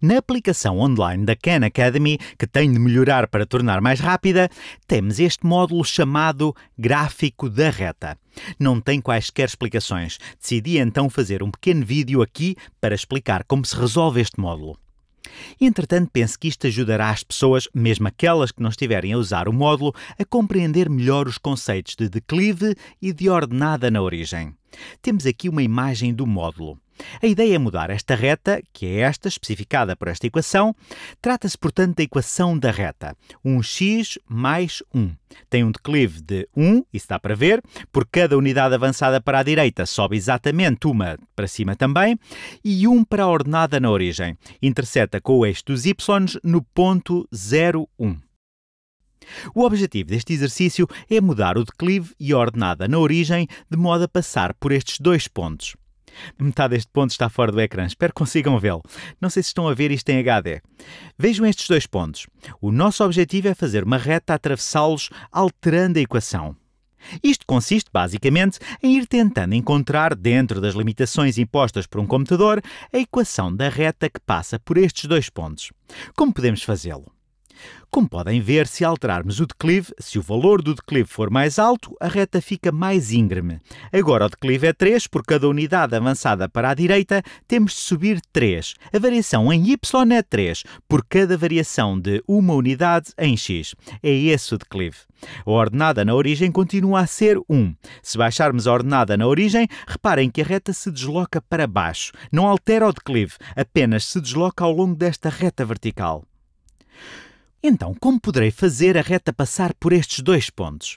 Na aplicação online da Khan Academy, que tem de melhorar para tornar mais rápida, temos este módulo chamado Gráfico da Reta. Não tem quaisquer explicações. Decidi então fazer um pequeno vídeo aqui para explicar como se resolve este módulo. Entretanto, penso que isto ajudará as pessoas, mesmo aquelas que não estiverem a usar o módulo, a compreender melhor os conceitos de declive e de ordenada na origem. Temos aqui uma imagem do módulo. A ideia é mudar esta reta, que é esta especificada por esta equação. Trata-se, portanto, da equação da reta, 1x mais 1. Tem um declive de 1, isso dá para ver, por cada unidade avançada para a direita sobe exatamente uma para cima também, e 1 para a ordenada na origem. Interseta com o eixo dos y no ponto 01. O objetivo deste exercício é mudar o declive e a ordenada na origem de modo a passar por estes dois pontos. Metade deste ponto está fora do ecrã, espero que consigam vê-lo. Não sei se estão a ver isto em HD. Vejam estes dois pontos. O nosso objetivo é fazer uma reta a atravessá-los alterando a equação. Isto consiste basicamente em ir tentando encontrar, dentro das limitações impostas por um computador, a equação da reta que passa por estes dois pontos. Como podemos fazê-lo? Como podem ver, se alterarmos o declive, se o valor do declive for mais alto, a reta fica mais íngreme. Agora o declive é 3, por cada unidade avançada para a direita, temos de subir 3. A variação em y é 3, por cada variação de uma unidade em x. É esse o declive. A ordenada na origem continua a ser 1. Se baixarmos a ordenada na origem, reparem que a reta se desloca para baixo. Não altera o declive, apenas se desloca ao longo desta reta vertical. Então, como poderei fazer a reta passar por estes dois pontos?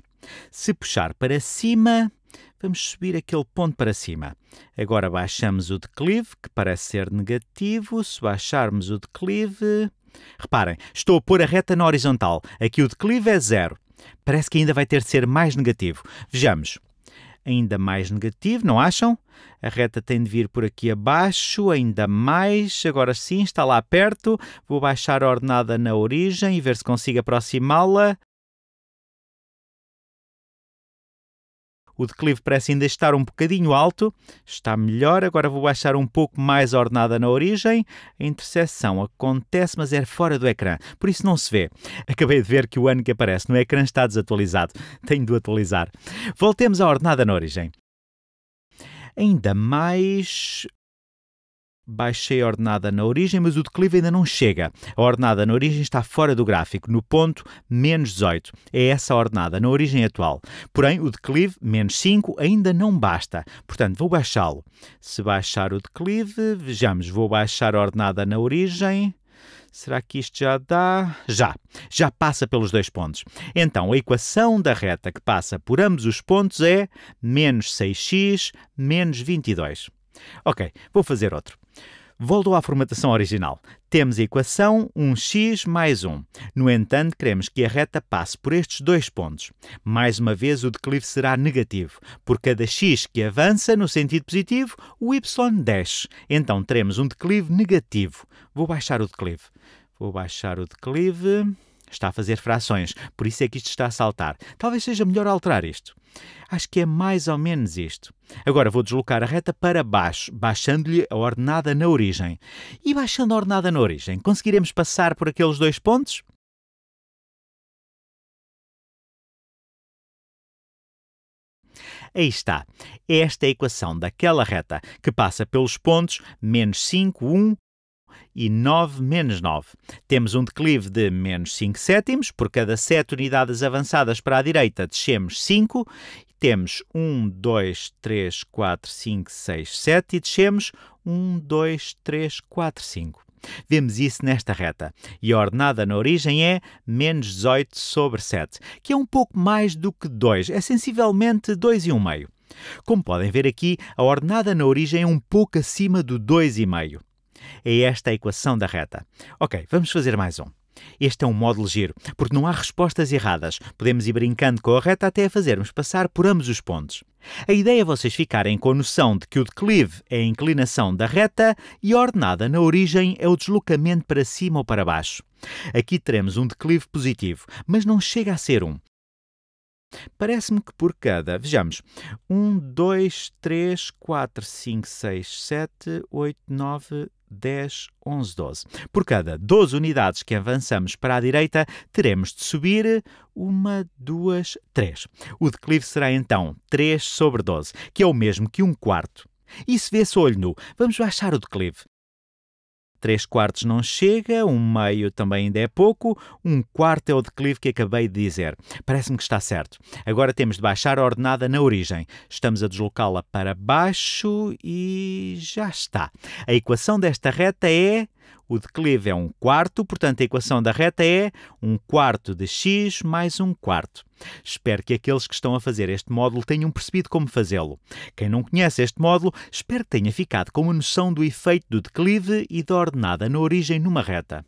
Se puxar para cima, vamos subir aquele ponto para cima. Agora baixamos o declive, que parece ser negativo. Se baixarmos o declive... Reparem, estou a pôr a reta na horizontal. Aqui o declive é zero. Parece que ainda vai ter de ser mais negativo. Vejamos ainda mais negativo, não acham? A reta tem de vir por aqui abaixo, ainda mais. Agora sim, está lá perto. Vou baixar a ordenada na origem e ver se consigo aproximá-la. O declive parece ainda estar um bocadinho alto, está melhor, agora vou baixar um pouco mais a ordenada na origem. A interseção acontece, mas é fora do ecrã, por isso não se vê. Acabei de ver que o ano que aparece no ecrã está desatualizado, tenho de atualizar. Voltemos à ordenada na origem. Ainda mais baixei a ordenada na origem, mas o declive ainda não chega. A ordenada na origem está fora do gráfico, no ponto menos 18. É essa a ordenada na origem atual. Porém, o declive, menos 5, ainda não basta. Portanto, vou baixá-lo. Se baixar o declive, vejamos, vou baixar a ordenada na origem. Será que isto já dá? Já. Já passa pelos dois pontos. Então, a equação da reta que passa por ambos os pontos é menos 6x menos 22. Ok, vou fazer outro. Voltou à formatação original. Temos a equação 1x mais 1. No entanto, queremos que a reta passe por estes dois pontos. Mais uma vez, o declive será negativo. Por cada x que avança no sentido positivo, o y desce. Então, teremos um declive negativo. Vou baixar o declive. Vou baixar o declive está a fazer frações, por isso é que isto está a saltar. Talvez seja melhor alterar isto. Acho que é mais ou menos isto. Agora vou deslocar a reta para baixo, baixando-lhe a ordenada na origem. E baixando a ordenada na origem, conseguiremos passar por aqueles dois pontos? Aí está. É esta é a equação daquela reta, que passa pelos pontos menos 5, 1, e 9 menos 9. Temos um declive de menos 5 sétimos, por cada 7 unidades avançadas para a direita descemos 5, temos 1, 2, 3, 4, 5, 6, 7 e descemos 1, 2, 3, 4, 5. Vemos isso nesta reta. E a ordenada na origem é menos 18 sobre 7, que é um pouco mais do que 2, é sensivelmente 2 e 1 meio. Como podem ver aqui, a ordenada na origem é um pouco acima do 2,5. É esta a equação da reta. Ok, vamos fazer mais um. Este é um modo ligeiro, porque não há respostas erradas. Podemos ir brincando com a reta até a fazermos passar por ambos os pontos. A ideia é vocês ficarem com a noção de que o declive é a inclinação da reta e a ordenada na origem é o deslocamento para cima ou para baixo. Aqui teremos um declive positivo, mas não chega a ser um. Parece-me que por cada, vejamos, 1, 2, 3, 4, 5, 6, 7, 8, 9, 10, 11, 12. Por cada 12 unidades que avançamos para a direita, teremos de subir 1, 2, 3. O declive será então 3 sobre 12, que é o mesmo que 1 quarto. E se vê-se olho nu. Vamos baixar o declive. 3 quartos não chega, um meio também ainda é pouco, um quarto é o declive que acabei de dizer. Parece-me que está certo. Agora temos de baixar a ordenada na origem. Estamos a deslocá-la para baixo e já está. A equação desta reta é o declive é um quarto, portanto a equação da reta é um quarto de x mais um quarto. Espero que aqueles que estão a fazer este módulo tenham percebido como fazê-lo. Quem não conhece este módulo, espero que tenha ficado com uma noção do efeito do declive e da ordenada na origem numa reta.